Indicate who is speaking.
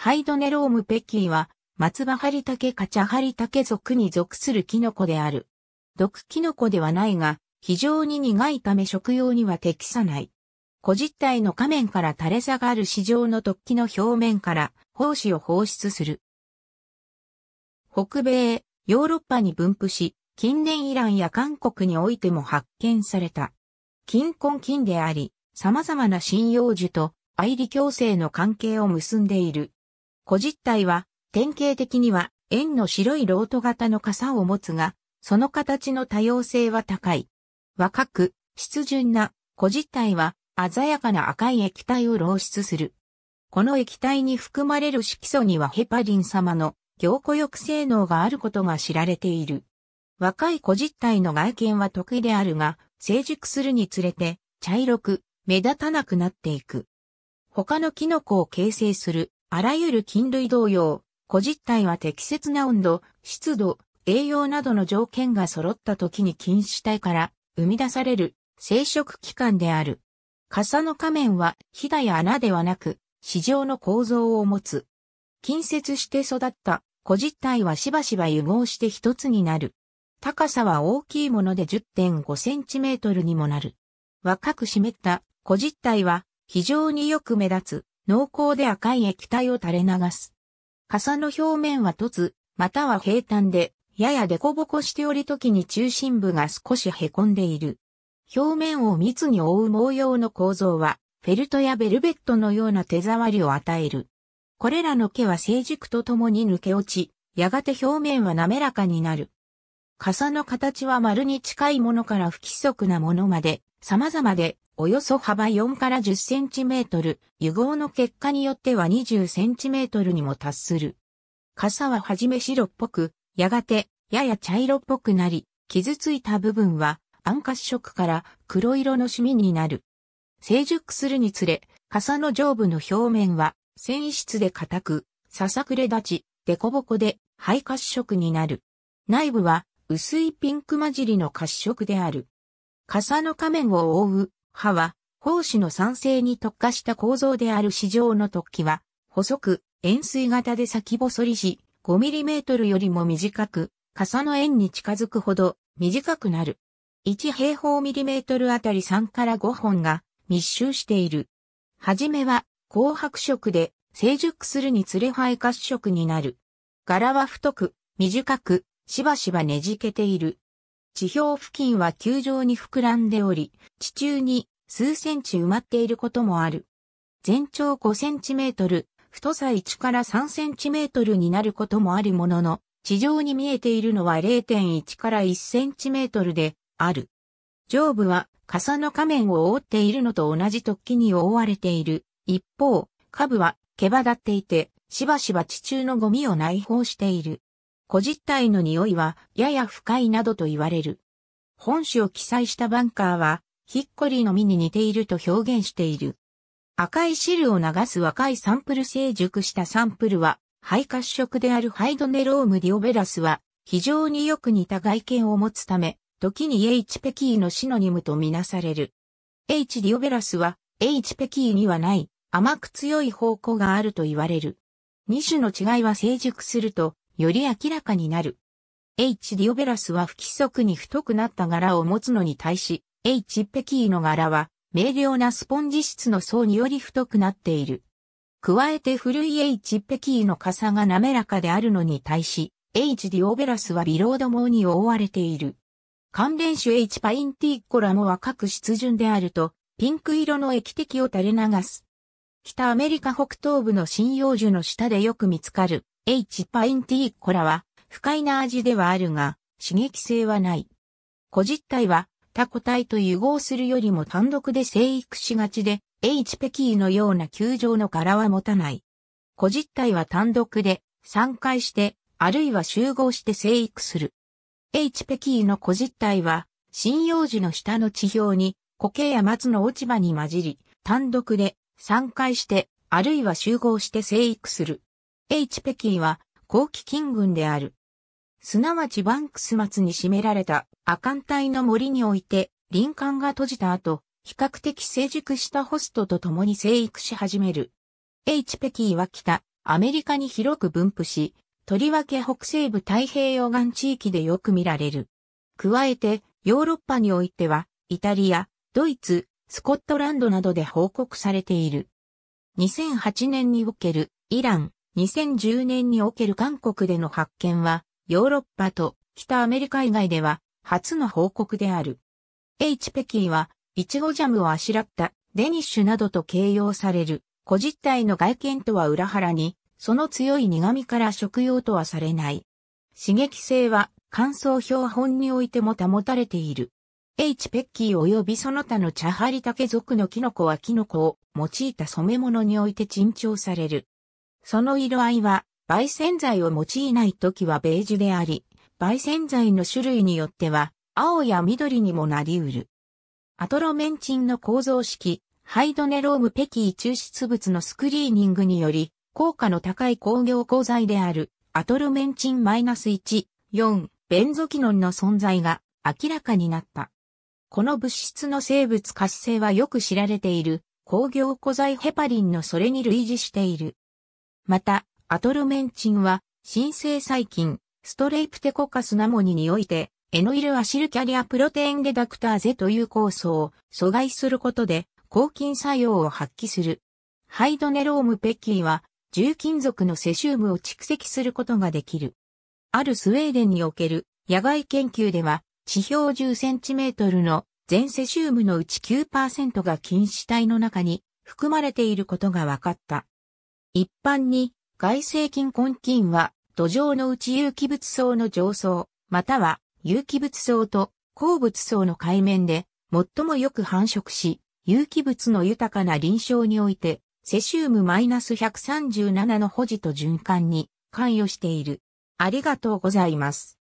Speaker 1: ハイドネロームペキーは、松葉ハリタケカチャハリタケ属に属するキノコである。毒キノコではないが、非常に苦いため食用には適さない。古実体の仮面から垂れ下がる市場の突起の表面から胞子を放出する。北米、ヨーロッパに分布し、近年イランや韓国においても発見された。金根菌であり、様々な針葉樹と愛理共生の関係を結んでいる。古実体は、典型的には円の白いロート型の傘を持つが、その形の多様性は高い。若く、湿潤な古実体は、鮮やかな赤い液体を漏出する。この液体に含まれる色素にはヘパリン様の凝固抑性能があることが知られている。若い古実体の外見は得意であるが、成熟するにつれて茶色く目立たなくなっていく。他のキノコを形成するあらゆる菌類同様、個実体は適切な温度、湿度、栄養などの条件が揃った時に菌糸体から生み出される生殖器官である。傘の仮面はひだや穴ではなく、市場の構造を持つ。近接して育った個実体はしばしば融合して一つになる。高さは大きいもので10.5センチメートルにもなる。若く湿った個実体は非常によく目立つ濃厚で赤い液体を垂れ流す。傘の表面は凸、または平坦で、やや凸凹しており時に中心部が少し凹んでいる。表面を密に覆う模様の構造は、フェルトやベルベットのような手触りを与える。これらの毛は成熟とともに抜け落ち、やがて表面は滑らかになる。傘の形は丸に近いものから不規則なものまで、様々で、およそ幅4から10センチメートル、油合の結果によっては20センチメートルにも達する。傘ははじめ白っぽく、やがて、やや茶色っぽくなり、傷ついた部分は、暗褐色から黒色のシミになる。成熟するにつれ、傘の上部の表面は、繊維質で硬く、ささくれ立ち、デココで、肺褐色になる。内部は、薄いピンク混じりの褐色である。傘の仮面を覆う歯は、胞子の酸性に特化した構造である市場の突起は、細く、円錐型で先細りし、5mm よりも短く、傘の円に近づくほど短くなる。1平方ミリメートルあたり3から5本が密集している。はじめは紅白色で成熟するにつれ肺褐色になる。柄は太く、短く、しばしばねじけている。地表付近は球状に膨らんでおり、地中に数センチ埋まっていることもある。全長5センチメートル、太さ1から3センチメートルになることもあるものの、地上に見えているのは0.1から1センチメートルである。上部は傘の仮面を覆っているのと同じ突起に覆われている。一方、下部は毛羽立っていて、しばしば地中のゴミを内包している。小実体の匂いはやや不快などと言われる。本種を記載したバンカーは、ヒッコリーの実に似ていると表現している。赤い汁を流す若いサンプル成熟したサンプルは、肺褐色であるハイドネロームディオベラスは、非常によく似た外見を持つため、時に H ペキーのシノニムとみなされる。H ディオベラスは、H ペキーにはない、甘く強い方向があると言われる。二種の違いは成熟すると、より明らかになる。H. ディオベラスは不規則に太くなった柄を持つのに対し、H. ペキーの柄は明瞭なスポンジ質の層により太くなっている。加えて古い H ペキーの傘が滑らかであるのに対し、H ディオベラスはビロード毛に覆われている。関連種 H パインティッコラもは各湿潤であると、ピンク色の液滴を垂れ流す。北アメリカ北東部の針葉樹の下でよく見つかる、H パインティーコラは不快な味ではあるが刺激性はない。個実体は他個体と融合するよりも単独で生育しがちで H ペキーのような球状の柄は持たない。個実体は単独で散開してあるいは集合して生育する。H ペキーの個実体は針葉樹の下の地表に苔や松の落ち葉に混じり単独で散開してあるいは集合して生育する。H キーは後期金軍である。すなわちバンクス末に占められた亜寒帯の森において林間が閉じた後、比較的成熟したホストと共に生育し始める。H キーは北、アメリカに広く分布し、とりわけ北西部太平洋岸地域でよく見られる。加えて、ヨーロッパにおいては、イタリア、ドイツ、スコットランドなどで報告されている。2008年におけるイラン、2010年における韓国での発見は、ヨーロッパと北アメリカ以外では初の報告である。H ペキーは、イチゴジャムをあしらったデニッシュなどと形容される、個実体の外見とは裏腹に、その強い苦味から食用とはされない。刺激性は乾燥標本においても保たれている。H ペッキー及びその他のチャハリタケ族のキノコはキノコを用いた染め物において珍重される。その色合いは、焙煎剤を用いないときはベージュであり、焙煎剤の種類によっては、青や緑にもなりうる。アトロメンチンの構造式、ハイドネロームペキー抽出物のスクリーニングにより、効果の高い工業鋼材である、アトロメンチン -1、4、ベンゾキノンの存在が明らかになった。この物質の生物活性はよく知られている、工業古材ヘパリンのそれに類似している。また、アトルメンチンは、新生細菌、ストレイプテコカスナモニにおいて、エノイルアシルキャリアプロテインレダクターゼという酵素を阻害することで、抗菌作用を発揮する。ハイドネロームペッキーは、重金属のセシウムを蓄積することができる。あるスウェーデンにおける野外研究では、地表1 0トルの全セシウムのうち9%が菌糸体の中に含まれていることが分かった。一般に、外生菌根菌は、土壌の内有機物層の上層、または有機物層と鉱物層の海面で、最もよく繁殖し、有機物の豊かな臨床において、セシウム -137 の保持と循環に関与している。ありがとうございます。